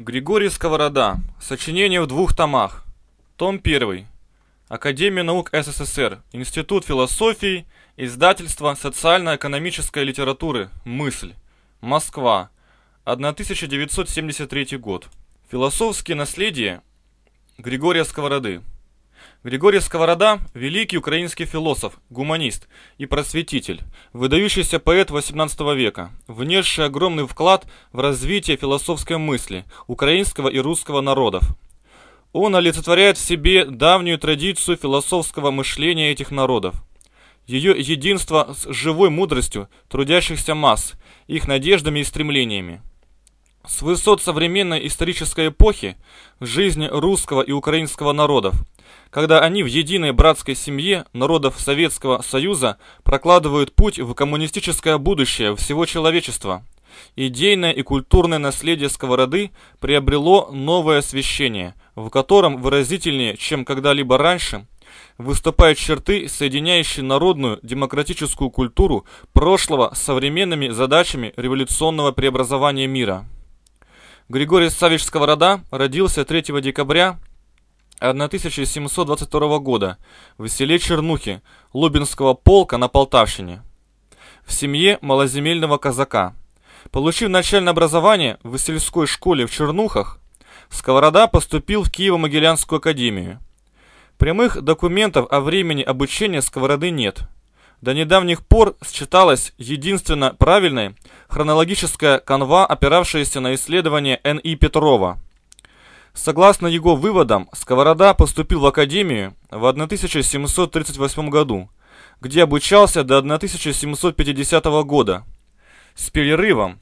Григорий Сковорода. Сочинение в двух томах. Том 1. Академия наук СССР. Институт философии. Издательство социально-экономической литературы. Мысль. Москва. 1973 год. Философские наследия Григория Сковороды. Григорий Сковорода – великий украинский философ, гуманист и просветитель, выдающийся поэт XVIII века, внесший огромный вклад в развитие философской мысли украинского и русского народов. Он олицетворяет в себе давнюю традицию философского мышления этих народов, ее единство с живой мудростью трудящихся масс, их надеждами и стремлениями. С высот современной исторической эпохи жизни русского и украинского народов – когда они в единой братской семье народов Советского Союза прокладывают путь в коммунистическое будущее всего человечества. Идейное и культурное наследие сковороды приобрело новое освещение, в котором выразительнее, чем когда-либо раньше, выступают черты, соединяющие народную демократическую культуру прошлого с современными задачами революционного преобразования мира. Григорий Савич Сковорода родился 3 декабря 1722 года в селе Чернухи Лубинского полка на Полтавщине в семье малоземельного казака. Получив начальное образование в сельской школе в Чернухах, Сковорода поступил в Киево-Могилянскую академию. Прямых документов о времени обучения Сковороды нет. До недавних пор считалась единственно правильной хронологическая канва, опиравшаяся на исследование Н.И. Петрова – Согласно его выводам, Сковорода поступил в академию в 1738 году, где обучался до 1750 года с перерывом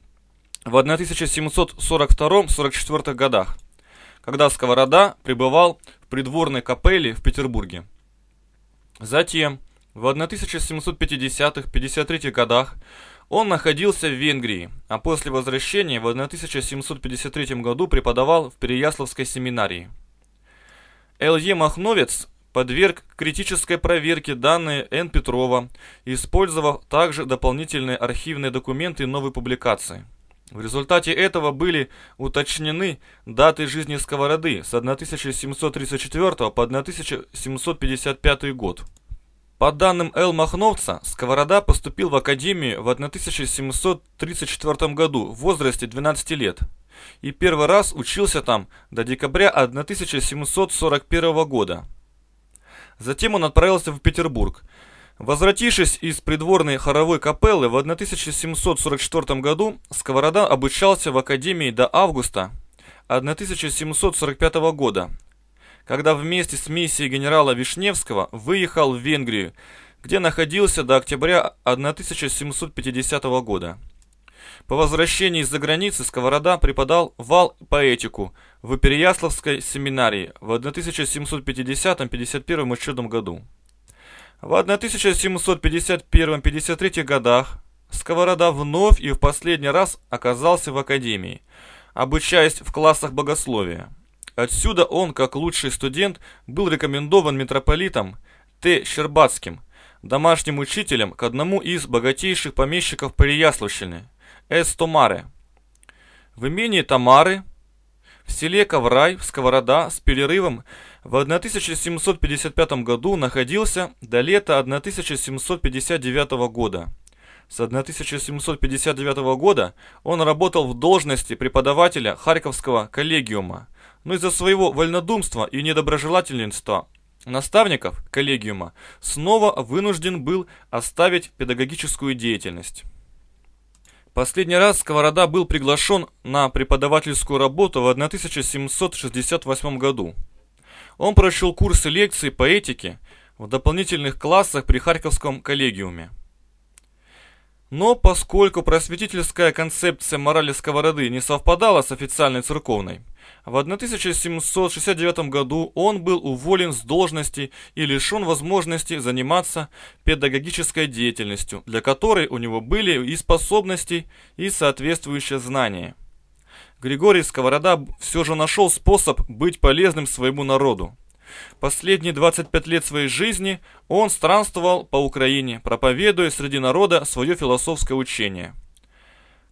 в 1742-44 годах, когда Сковорода пребывал в придворной капелле в Петербурге. Затем, в 1750-53 годах он находился в Венгрии, а после возвращения в 1753 году преподавал в Переяславской семинарии. Л.Е. Махновец подверг критической проверке данные Н. Петрова, использовав также дополнительные архивные документы и новые публикации. В результате этого были уточнены даты жизни сковороды с 1734 по 1755 год. По данным Л. Махновца, Сковорода поступил в академию в 1734 году в возрасте 12 лет и первый раз учился там до декабря 1741 года. Затем он отправился в Петербург. Возвратившись из придворной хоровой капеллы в 1744 году, Сковорода обучался в академии до августа 1745 года, когда вместе с миссией генерала Вишневского выехал в Венгрию, где находился до октября 1750 года. По возвращении из-за границы Сковорода преподал вал поэтику в Переяславской семинарии в 1750-51 учебном году. В 1751-53 годах Сковорода вновь и в последний раз оказался в академии, обучаясь в классах богословия. Отсюда он, как лучший студент, был рекомендован митрополитом Т. Щербатским, домашним учителем к одному из богатейших помещиков Переяславщины – С. Томаре. В имении Тамары в селе Коврай в Сковорода с перерывом в 1755 году находился до лета 1759 года. С 1759 года он работал в должности преподавателя Харьковского коллегиума, но из-за своего вольнодумства и недоброжелательства наставников коллегиума снова вынужден был оставить педагогическую деятельность. Последний раз Сковорода был приглашен на преподавательскую работу в 1768 году. Он прочел курсы лекций по этике в дополнительных классах при Харьковском коллегиуме. Но поскольку просветительская концепция морали сковороды не совпадала с официальной церковной, в 1769 году он был уволен с должности и лишен возможности заниматься педагогической деятельностью, для которой у него были и способности, и соответствующие знания. Григорий Сковорода все же нашел способ быть полезным своему народу. Последние 25 лет своей жизни он странствовал по Украине, проповедуя среди народа свое философское учение.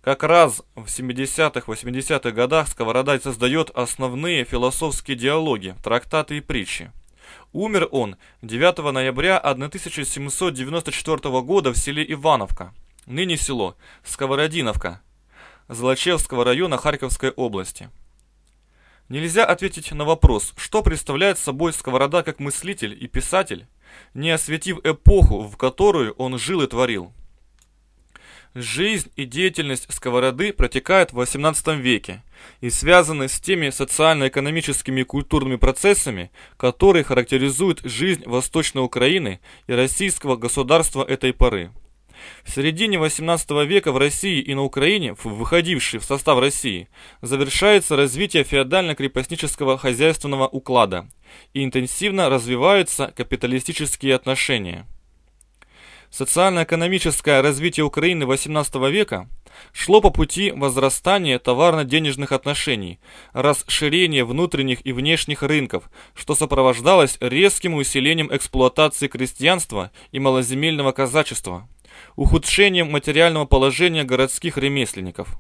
Как раз в 70-80-х годах Сковородай создает основные философские диалоги, трактаты и притчи. Умер он 9 ноября 1794 года в селе Ивановка, ныне село Сковородиновка, Злачевского района Харьковской области. Нельзя ответить на вопрос, что представляет собой Сковорода как мыслитель и писатель, не осветив эпоху, в которую он жил и творил. Жизнь и деятельность Сковороды протекают в XVIII веке и связаны с теми социально-экономическими и культурными процессами, которые характеризуют жизнь Восточной Украины и российского государства этой поры. В середине XVIII века в России и на Украине, выходившей в состав России, завершается развитие феодально-крепостнического хозяйственного уклада и интенсивно развиваются капиталистические отношения. Социально-экономическое развитие Украины XVIII века шло по пути возрастания товарно-денежных отношений, расширения внутренних и внешних рынков, что сопровождалось резким усилением эксплуатации крестьянства и малоземельного казачества ухудшением материального положения городских ремесленников.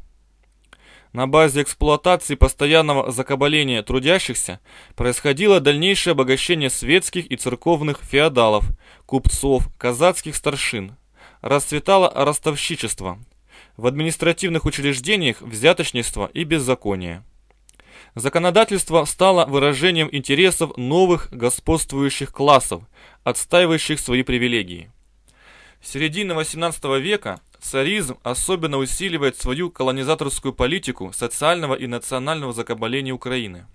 На базе эксплуатации постоянного закабаления трудящихся происходило дальнейшее обогащение светских и церковных феодалов, купцов, казацких старшин. Расцветало ростовщичество. В административных учреждениях взяточничество и беззаконие. Законодательство стало выражением интересов новых господствующих классов, отстаивающих свои привилегии. С середины 18 века царизм особенно усиливает свою колонизаторскую политику социального и национального закабаления Украины.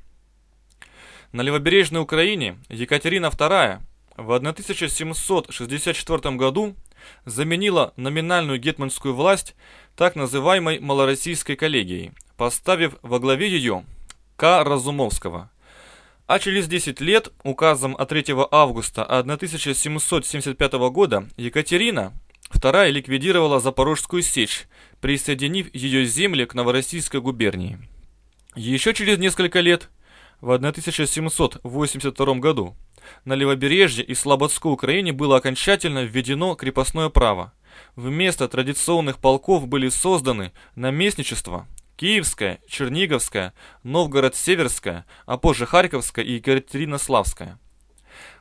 На левобережной Украине Екатерина II в 1764 году заменила номинальную гетманскую власть так называемой малороссийской коллегией, поставив во главе ее К. Разумовского – а через 10 лет, указом от 3 августа 1775 года, Екатерина II ликвидировала Запорожскую сечь, присоединив ее земли к Новороссийской губернии. Еще через несколько лет, в 1782 году, на Левобережье и Слободской Украине было окончательно введено крепостное право. Вместо традиционных полков были созданы наместничества, Киевская, Черниговская, Новгород-Северская, а позже Харьковская и Екатеринославская.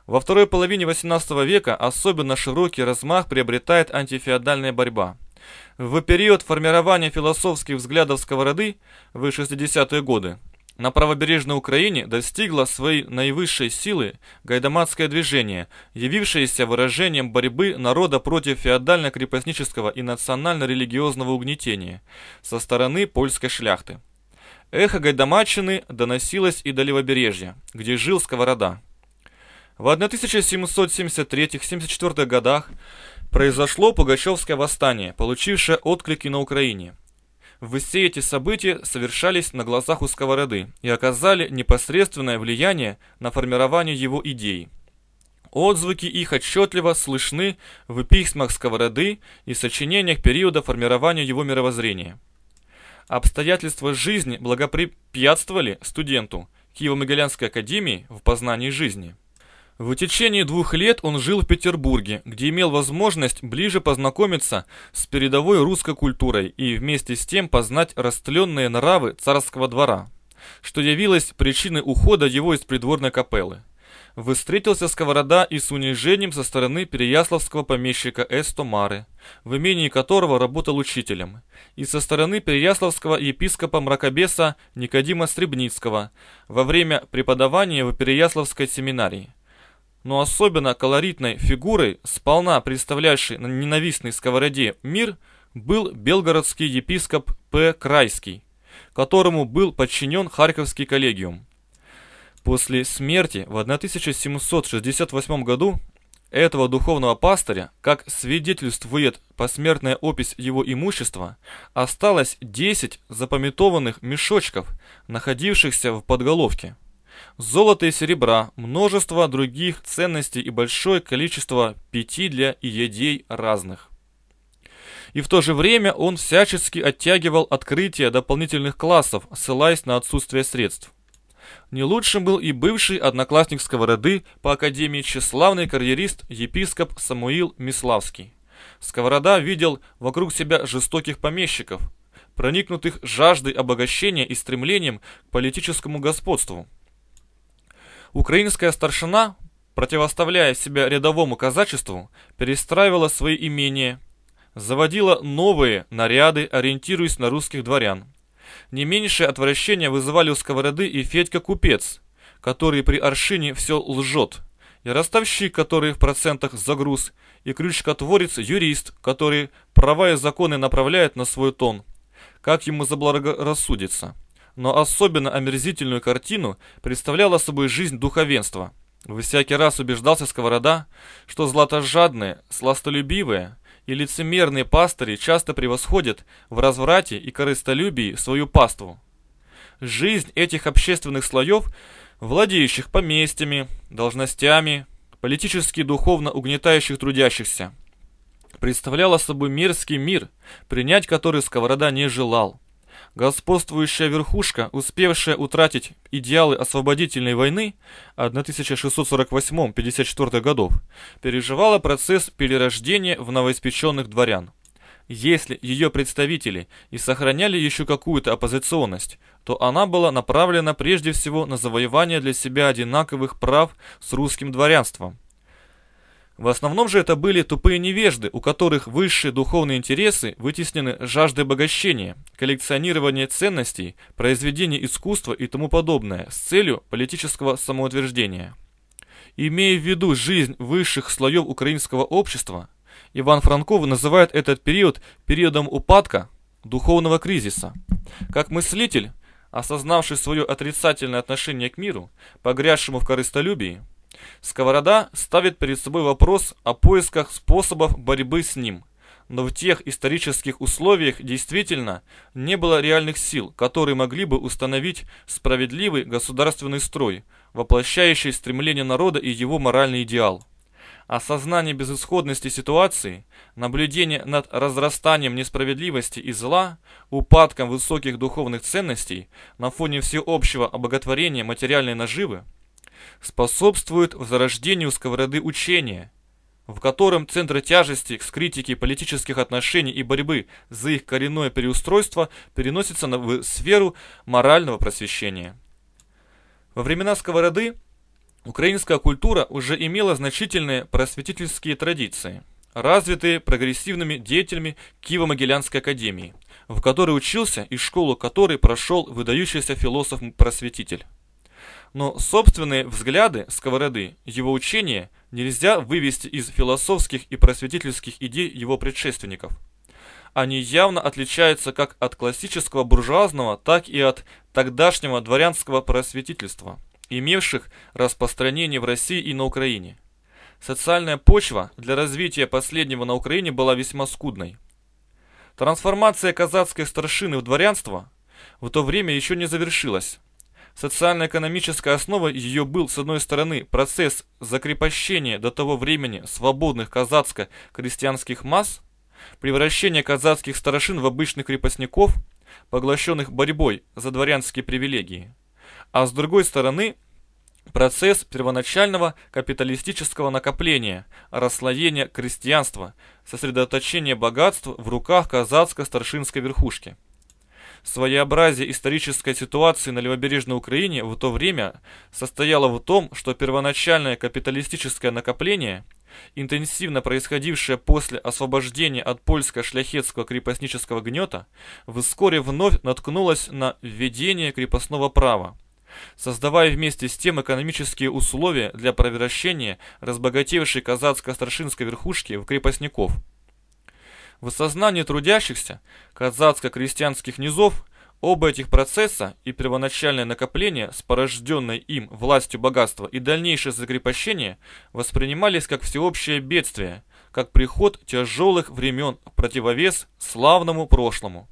Во второй половине XVIII века особенно широкий размах приобретает антифеодальная борьба. В период формирования философских взглядов сковороды, в 60-е годы, на правобережной Украине достигло своей наивысшей силы гайдамацкое движение, явившееся выражением борьбы народа против феодально-крепостнического и национально-религиозного угнетения со стороны польской шляхты. Эхо гайдамачины доносилось и до левобережья, где жил сковорода. В 1773-74 годах произошло Пугачевское восстание, получившее отклики на Украине – все эти события совершались на глазах у Сковороды и оказали непосредственное влияние на формирование его идей. Отзвуки их отчетливо слышны в письмах Сковороды и сочинениях периода формирования его мировоззрения. Обстоятельства жизни благоприятствовали студенту Киево-Могилянской академии в познании жизни. В течение двух лет он жил в Петербурге, где имел возможность ближе познакомиться с передовой русской культурой и вместе с тем познать растленные нравы царского двора, что явилось причиной ухода его из придворной капеллы. Встретился сковорода и с унижением со стороны переяславского помещика Эстомары, в имении которого работал учителем, и со стороны переяславского епископа мракобеса Никодима Сребницкого во время преподавания в Переяславской семинарии – но особенно колоритной фигурой, сполна представлявшей на ненавистной сковороде мир, был белгородский епископ П. Крайский, которому был подчинен Харьковский коллегиум. После смерти в 1768 году этого духовного пастыря, как свидетельствует посмертная опись его имущества, осталось 10 запамятованных мешочков, находившихся в подголовке золота и серебра, множество других ценностей и большое количество пяти для едей разных. И в то же время он всячески оттягивал открытие дополнительных классов, ссылаясь на отсутствие средств. Не лучшим был и бывший одноклассник Сковороды по Академии тщеславный карьерист епископ Самуил Миславский. Сковорода видел вокруг себя жестоких помещиков, проникнутых жаждой обогащения и стремлением к политическому господству. Украинская старшина, противоставляя себя рядовому казачеству, перестраивала свои имения, заводила новые наряды, ориентируясь на русских дворян. Не меньшее отвращение вызывали у сковороды и Федька Купец, который при Аршине все лжет, и ростовщик, который в процентах загруз, и крючкотворец-юрист, который права и законы направляет на свой тон, как ему заблагорассудится но особенно омерзительную картину представляла собой жизнь духовенства. всякий раз убеждался Сковорода, что златожадные, сластолюбивые и лицемерные пастыри часто превосходят в разврате и корыстолюбии свою паству. Жизнь этих общественных слоев, владеющих поместьями, должностями, политически и духовно угнетающих трудящихся, представляла собой мерзкий мир, принять который Сковорода не желал. Господствующая верхушка, успевшая утратить идеалы освободительной войны 1648-54 годов, переживала процесс перерождения в новоиспеченных дворян. Если ее представители и сохраняли еще какую-то оппозиционность, то она была направлена прежде всего на завоевание для себя одинаковых прав с русским дворянством – в основном же это были тупые невежды, у которых высшие духовные интересы вытеснены жаждой обогащения, коллекционирования ценностей, произведений искусства и тому подобное с целью политического самоутверждения. Имея в виду жизнь высших слоев украинского общества, Иван Франков называет этот период периодом упадка, духовного кризиса. Как мыслитель, осознавший свое отрицательное отношение к миру, погрязшему в корыстолюбии, Сковорода ставит перед собой вопрос о поисках способов борьбы с ним, но в тех исторических условиях действительно не было реальных сил, которые могли бы установить справедливый государственный строй, воплощающий стремление народа и его моральный идеал. Осознание безысходности ситуации, наблюдение над разрастанием несправедливости и зла, упадком высоких духовных ценностей на фоне всеобщего обоготворения материальной наживы – способствует возрождению сковороды учения, в котором центр тяжести с критики политических отношений и борьбы за их коренное переустройство переносится в сферу морального просвещения. Во времена сковороды украинская культура уже имела значительные просветительские традиции, развитые прогрессивными деятелями Киево-Могилянской академии, в которой учился и школу которой прошел выдающийся философ-просветитель. Но собственные взгляды Сковороды, его учение, нельзя вывести из философских и просветительских идей его предшественников. Они явно отличаются как от классического буржуазного, так и от тогдашнего дворянского просветительства, имевших распространение в России и на Украине. Социальная почва для развития последнего на Украине была весьма скудной. Трансформация казацкой старшины в дворянство в то время еще не завершилась социально экономическая основа ее был, с одной стороны, процесс закрепощения до того времени свободных казацко-крестьянских масс, превращение казацких старшин в обычных крепостников, поглощенных борьбой за дворянские привилегии, а с другой стороны, процесс первоначального капиталистического накопления, расслоения крестьянства, сосредоточения богатств в руках казацко-старшинской верхушки. Своеобразие исторической ситуации на левобережной Украине в то время состояло в том, что первоначальное капиталистическое накопление, интенсивно происходившее после освобождения от польско-шляхетского крепостнического гнета, вскоре вновь наткнулось на введение крепостного права создавая вместе с тем экономические условия для превращения разбогатевшей казацко-старшинской верхушки в крепостников – в сознании трудящихся казацко-крестьянских низов Оба этих процесса и первоначальное накопление с порожденной им властью богатства и дальнейшее закрепощение воспринимались как всеобщее бедствие, как приход тяжелых времен в противовес славному прошлому.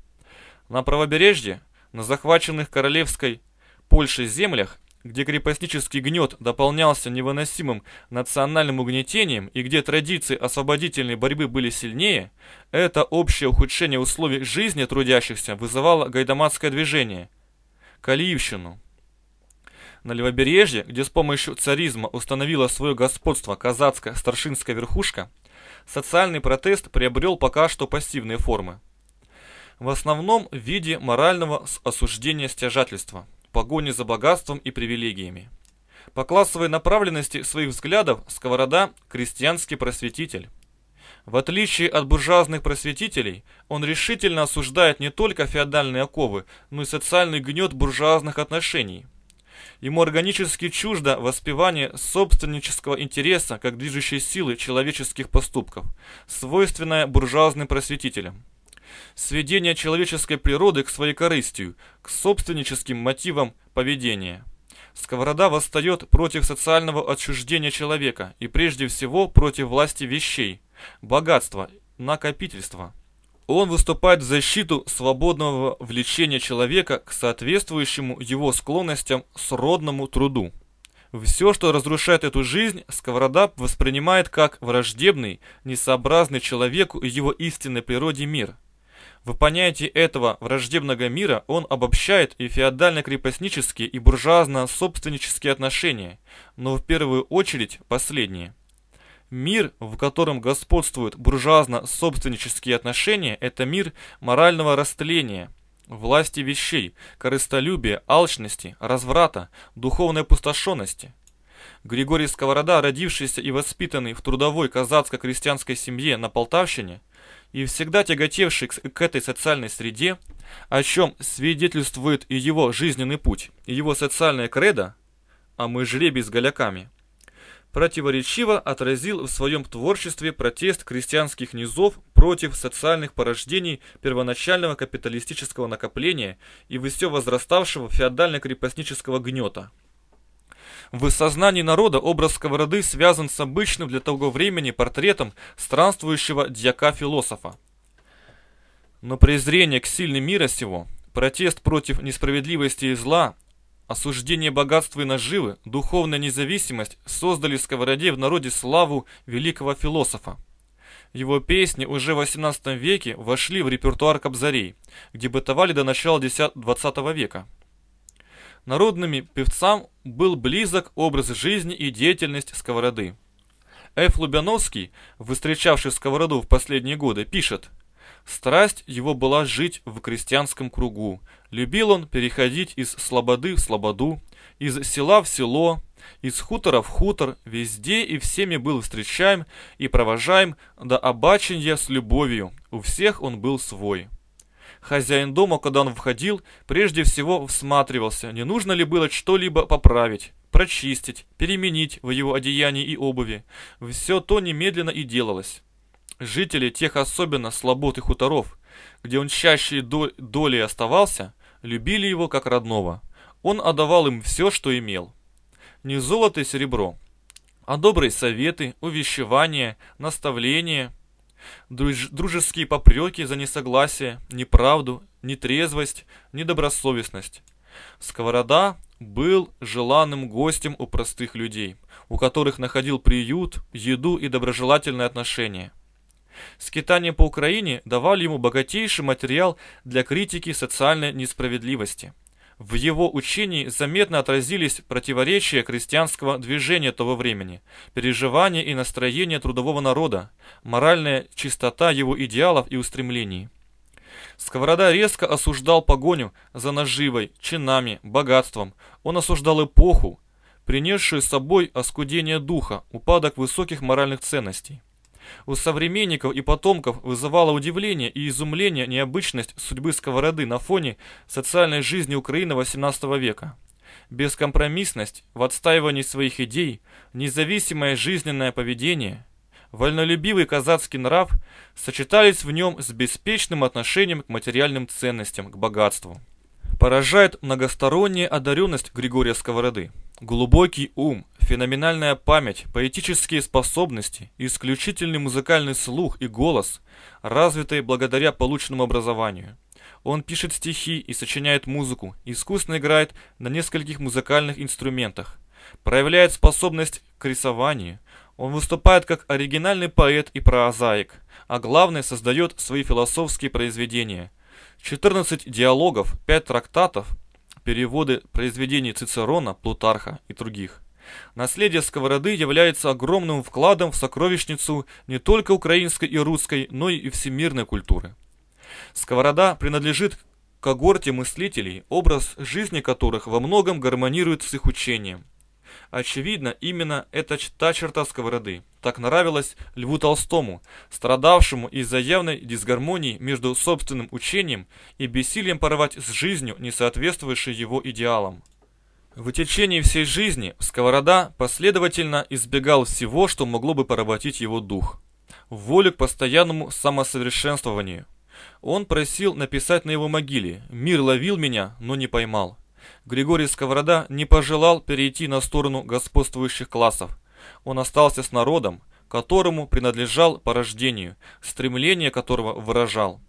На правобережье, на захваченных королевской Польшей землях где крепостнический гнет дополнялся невыносимым национальным угнетением и где традиции освободительной борьбы были сильнее, это общее ухудшение условий жизни трудящихся вызывало гайдамацкое движение – Калиевщину. На левобережье, где с помощью царизма установила свое господство казацкая старшинская верхушка, социальный протест приобрел пока что пассивные формы. В основном в виде морального осуждения стяжательства – погоне за богатством и привилегиями. По классовой направленности своих взглядов Сковорода – крестьянский просветитель. В отличие от буржуазных просветителей, он решительно осуждает не только феодальные оковы, но и социальный гнет буржуазных отношений. Ему органически чуждо воспевание собственнического интереса как движущей силы человеческих поступков, свойственное буржуазным просветителям сведение человеческой природы к своей корыстию, к собственническим мотивам поведения. Сковорода восстает против социального отчуждения человека и прежде всего против власти вещей, богатства, накопительства. Он выступает в защиту свободного влечения человека к соответствующему его склонностям сродному труду. Все, что разрушает эту жизнь, Сковорода воспринимает как враждебный, несообразный человеку и его истинной природе мир – в понятии этого враждебного мира он обобщает и феодально-крепостнические, и буржуазно-собственнические отношения, но в первую очередь последние. Мир, в котором господствуют буржуазно-собственнические отношения, это мир морального растления, власти вещей, корыстолюбия, алчности, разврата, духовной опустошенности. Григорий Сковорода, родившийся и воспитанный в трудовой казацко-крестьянской семье на Полтавщине – и всегда тяготевший к этой социальной среде, о чем свидетельствует и его жизненный путь, и его социальная кредо, а мы жребий с голяками, противоречиво отразил в своем творчестве протест крестьянских низов против социальных порождений первоначального капиталистического накопления и все возраставшего феодально-крепостнического гнета. В сознании народа образ сковороды связан с обычным для того времени портретом странствующего дьяка-философа. Но презрение к сильным мира сего, протест против несправедливости и зла, осуждение богатства и наживы, духовная независимость создали сковороде в народе славу великого философа. Его песни уже в XVIII веке вошли в репертуар Кобзарей, где бытовали до начала xx века. Народными певцам был близок образ жизни и деятельность сковороды. Ф. Лубяновский, встречавший сковороду в последние годы, пишет «Страсть его была жить в крестьянском кругу. Любил он переходить из слободы в слободу, из села в село, из хутора в хутор, везде и всеми был встречаем и провожаем до обаченья с любовью. У всех он был свой». Хозяин дома, когда он входил, прежде всего всматривался, не нужно ли было что-либо поправить, прочистить, переменить в его одеянии и обуви. Все то немедленно и делалось. Жители тех особенно слаботых и хуторов, где он чаще долей оставался, любили его как родного. Он отдавал им все, что имел. Не золото и серебро, а добрые советы, увещевания, наставления – Друж дружеские попреки за несогласие, неправду, нетрезвость, недобросовестность. Сковорода был желанным гостем у простых людей, у которых находил приют, еду и доброжелательные отношения. Скитания по Украине давали ему богатейший материал для критики социальной несправедливости – в его учении заметно отразились противоречия крестьянского движения того времени, переживания и настроения трудового народа, моральная чистота его идеалов и устремлений. Сковорода резко осуждал погоню за наживой, чинами, богатством. Он осуждал эпоху, принесшую с собой оскудение духа, упадок высоких моральных ценностей у современников и потомков вызывала удивление и изумление необычность судьбы сковороды на фоне социальной жизни Украины XVIII века. Бескомпромиссность в отстаивании своих идей, независимое жизненное поведение, вольнолюбивый казацкий нрав сочетались в нем с беспечным отношением к материальным ценностям, к богатству. Поражает многосторонняя одаренность Григория Сковороды. Глубокий ум, феноменальная память, поэтические способности, исключительный музыкальный слух и голос, развитые благодаря полученному образованию. Он пишет стихи и сочиняет музыку, искусно играет на нескольких музыкальных инструментах, проявляет способность к рисованию. Он выступает как оригинальный поэт и прозаик, а главное создает свои философские произведения. 14 диалогов, 5 трактатов – переводы произведений Цицерона, Плутарха и других. Наследие сковороды является огромным вкладом в сокровищницу не только украинской и русской, но и всемирной культуры. Сковорода принадлежит когорте мыслителей, образ жизни которых во многом гармонирует с их учением – Очевидно, именно эта та черта сковороды так нравилась Льву Толстому, страдавшему из-за явной дисгармонии между собственным учением и бессилием порвать с жизнью, не соответствующей его идеалам. В течение всей жизни Сковорода последовательно избегал всего, что могло бы поработить его дух. Волю к постоянному самосовершенствованию. Он просил написать на его могиле «Мир ловил меня, но не поймал». Григорий Сковорода не пожелал перейти на сторону господствующих классов. Он остался с народом, которому принадлежал по рождению, стремление которого выражал.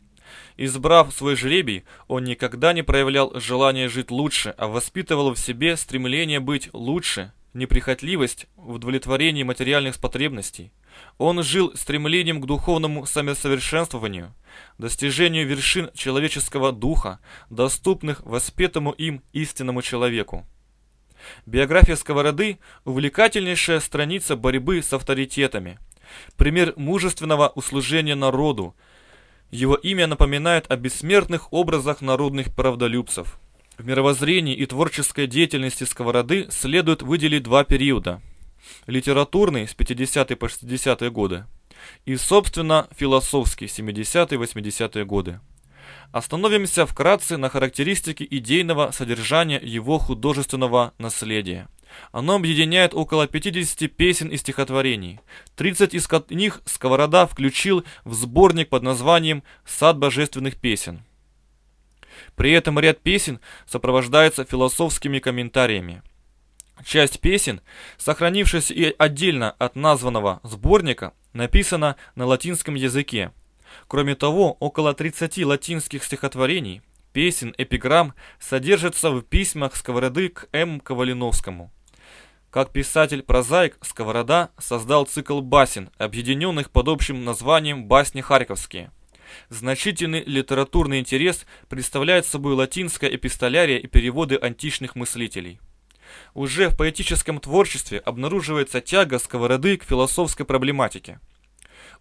Избрав свой жребий, он никогда не проявлял желания жить лучше, а воспитывал в себе стремление быть лучше, неприхотливость в удовлетворении материальных потребностей. Он жил стремлением к духовному самосовершенствованию, достижению вершин человеческого духа, доступных воспитанному им истинному человеку. Биография Сковороды – увлекательнейшая страница борьбы с авторитетами. Пример мужественного услужения народу. Его имя напоминает о бессмертных образах народных правдолюбцев. В мировоззрении и творческой деятельности Сковороды следует выделить два периода – литературный с 50 по 60 годы и, собственно, философский 70-80-е годы. Остановимся вкратце на характеристике идейного содержания его художественного наследия. Оно объединяет около 50 песен и стихотворений, 30 из них Сковорода включил в сборник под названием «Сад божественных песен». При этом ряд песен сопровождается философскими комментариями – Часть песен, сохранившись и отдельно от названного сборника, написана на латинском языке. Кроме того, около 30 латинских стихотворений, песен, эпиграмм содержатся в письмах Сковороды к М. Ковалиновскому. Как писатель-прозаик, Сковорода создал цикл басен, объединенных под общим названием «Басни Харьковские». Значительный литературный интерес представляет собой латинская эпистолярия и переводы античных мыслителей. Уже в поэтическом творчестве обнаруживается тяга сковороды к философской проблематике.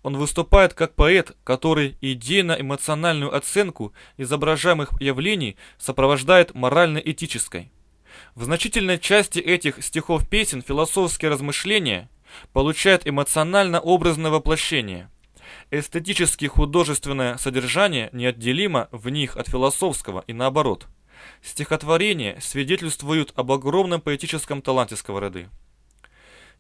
Он выступает как поэт, который идейно-эмоциональную оценку изображаемых явлений сопровождает морально-этической. В значительной части этих стихов песен философские размышления получают эмоционально-образное воплощение. Эстетически художественное содержание неотделимо в них от философского и наоборот – Стихотворения свидетельствуют об огромном поэтическом таланте Сковороды.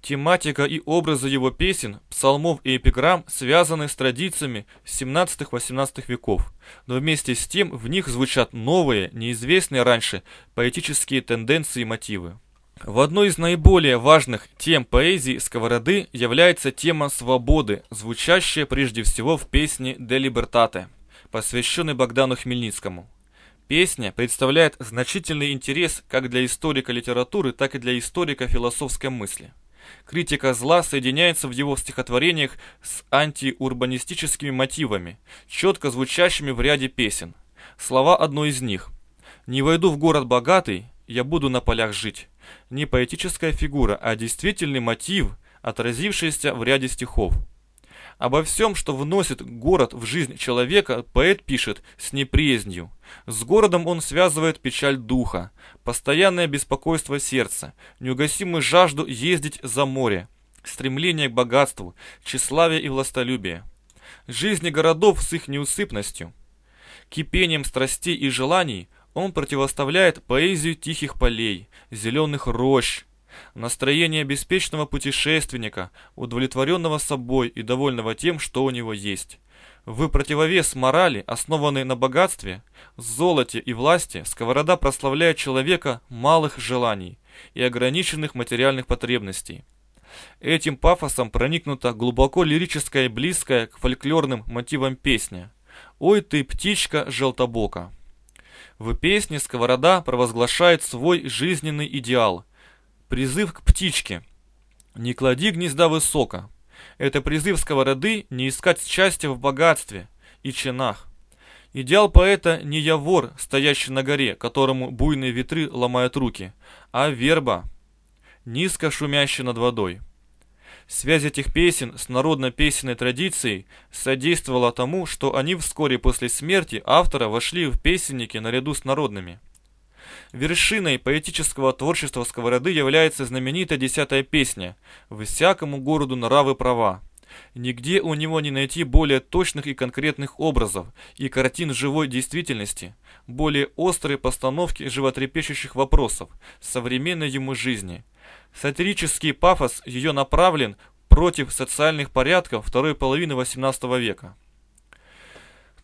Тематика и образы его песен, псалмов и эпиграмм связаны с традициями 17-18 веков, но вместе с тем в них звучат новые, неизвестные раньше поэтические тенденции и мотивы. В одной из наиболее важных тем поэзии Сковороды является тема свободы, звучащая прежде всего в песне «Де посвященной Богдану Хмельницкому – Песня представляет значительный интерес как для историка литературы, так и для историка философской мысли. Критика зла соединяется в его стихотворениях с антиурбанистическими мотивами, четко звучащими в ряде песен. Слова одной из них «Не войду в город богатый, я буду на полях жить» не поэтическая фигура, а действительный мотив, отразившийся в ряде стихов – Обо всем, что вносит город в жизнь человека, поэт пишет с неприязнью. С городом он связывает печаль духа, постоянное беспокойство сердца, неугасимую жажду ездить за море, стремление к богатству, тщеславие и властолюбие. Жизни городов с их неусыпностью, кипением страстей и желаний он противоставляет поэзию тихих полей, зеленых рощ, Настроение беспечного путешественника, удовлетворенного собой и довольного тем, что у него есть. Вы противовес морали, основанной на богатстве, золоте и власти, сковорода прославляет человека малых желаний и ограниченных материальных потребностей. Этим пафосом проникнута глубоко лирическая и близкая к фольклорным мотивам песня «Ой ты, птичка желтобока». В песне сковорода провозглашает свой жизненный идеал – Призыв к птичке. Не клади гнезда высоко. Это призыв сковороды не искать счастья в богатстве и чинах. Идеал поэта не я вор, стоящий на горе, которому буйные ветры ломают руки, а верба, низко шумящая над водой. Связь этих песен с народно-песенной традицией содействовала тому, что они вскоре после смерти автора вошли в песенники наряду с народными. Вершиной поэтического творчества Сковороды является знаменитая десятая песня всякому городу нравы права». Нигде у него не найти более точных и конкретных образов и картин живой действительности, более острые постановки животрепещущих вопросов современной ему жизни. Сатирический пафос ее направлен против социальных порядков второй половины XVIII века.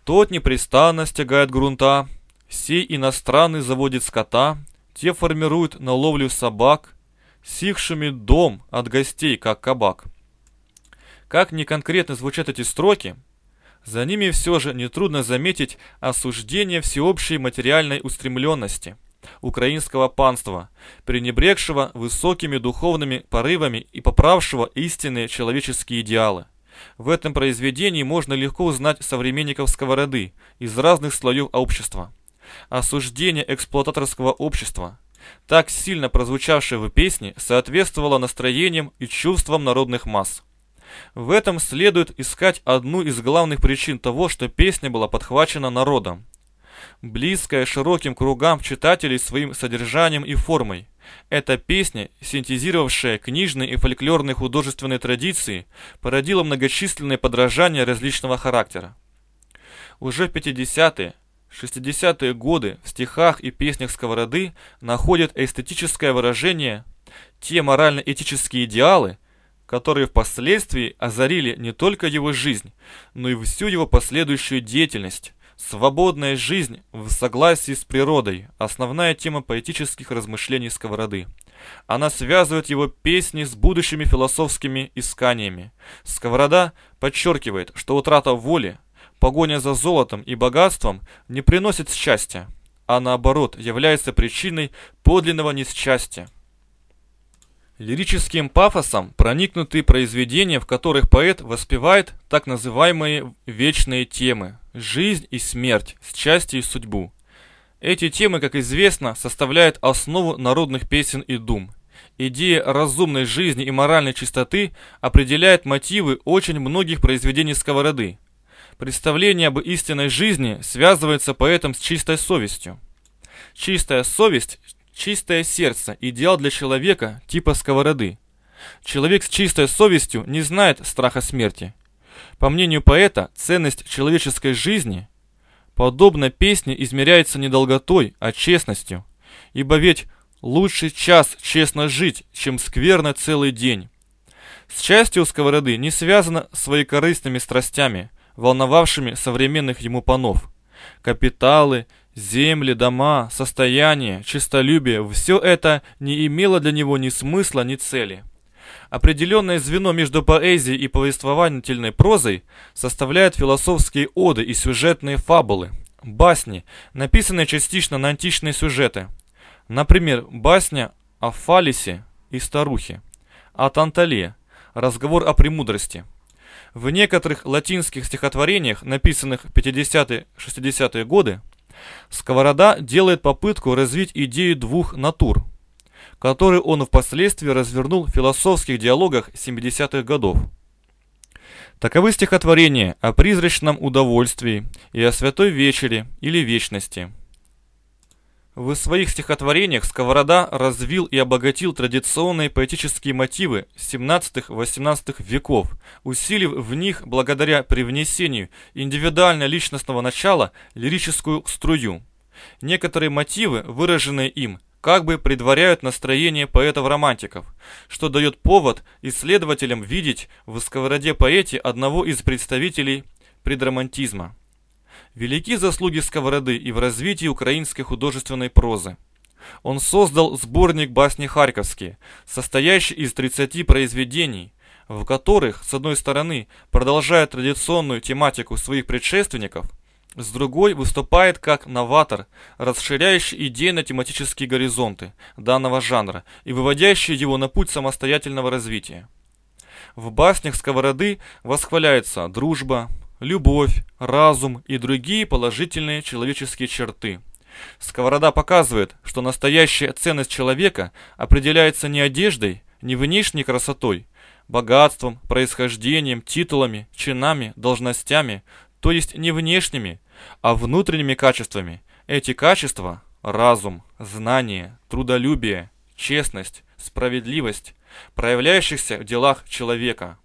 Тот непрестанно стягает грунта, Сей иностранный заводят скота, те формируют на ловлю собак, сихшими дом от гостей, как кабак. Как не конкретно звучат эти строки, за ними все же нетрудно заметить осуждение всеобщей материальной устремленности украинского панства, пренебрегшего высокими духовными порывами и поправшего истинные человеческие идеалы. В этом произведении можно легко узнать современников сковороды из разных слоев общества. Осуждение эксплуататорского общества, так сильно прозвучавшее в песне, соответствовало настроениям и чувствам народных масс. В этом следует искать одну из главных причин того, что песня была подхвачена народом. Близкая широким кругам читателей своим содержанием и формой. Эта песня, синтезировавшая книжные и фольклорные художественные традиции, породила многочисленные подражания различного характера. Уже в 50-е 60-е годы в стихах и песнях Сковороды находят эстетическое выражение те морально-этические идеалы, которые впоследствии озарили не только его жизнь, но и всю его последующую деятельность. Свободная жизнь в согласии с природой – основная тема поэтических размышлений Сковороды. Она связывает его песни с будущими философскими исканиями. Сковорода подчеркивает, что утрата воли, Погоня за золотом и богатством не приносит счастья, а наоборот является причиной подлинного несчастья. Лирическим пафосом проникнуты произведения, в которых поэт воспевает так называемые вечные темы – жизнь и смерть, счастье и судьбу. Эти темы, как известно, составляют основу народных песен и дум. Идея разумной жизни и моральной чистоты определяет мотивы очень многих произведений сковороды – Представление об истинной жизни связывается поэтому с чистой совестью. Чистая совесть – чистое сердце, идеал для человека типа сковороды. Человек с чистой совестью не знает страха смерти. По мнению поэта, ценность человеческой жизни, подобно песне, измеряется не долготой, а честностью. Ибо ведь лучше час честно жить, чем скверно целый день. Счастье у сковороды не связано с своекорыстными страстями – волновавшими современных ему панов. Капиталы, земли, дома, состояние, честолюбие – все это не имело для него ни смысла, ни цели. Определенное звено между поэзией и повествовательной прозой составляют философские оды и сюжетные фабулы, басни, написанные частично на античные сюжеты. Например, басня о Фалисе и старухе, о Тантале, разговор о премудрости – в некоторых латинских стихотворениях, написанных в 50-60-е годы, Сковорода делает попытку развить идею двух натур, которые он впоследствии развернул в философских диалогах 70-х годов. Таковы стихотворения о призрачном удовольствии и о святой вечере или вечности – в своих стихотворениях Сковорода развил и обогатил традиционные поэтические мотивы 17-18 веков, усилив в них, благодаря привнесению индивидуально-личностного начала, лирическую струю. Некоторые мотивы, выраженные им, как бы предваряют настроение поэтов-романтиков, что дает повод исследователям видеть в сковороде поэте одного из представителей предромантизма. Велики заслуги Сковороды и в развитии украинской художественной прозы. Он создал сборник басни «Харьковские», состоящий из 30 произведений, в которых, с одной стороны, продолжает традиционную тематику своих предшественников, с другой выступает как новатор, расширяющий идейно-тематические горизонты данного жанра и выводящий его на путь самостоятельного развития. В баснях Сковороды восхваляется дружба, любовь, разум и другие положительные человеческие черты. Сковорода показывает, что настоящая ценность человека определяется не одеждой, не внешней красотой, богатством, происхождением, титулами, чинами, должностями, то есть не внешними, а внутренними качествами. Эти качества – разум, знание, трудолюбие, честность, справедливость, проявляющихся в делах человека –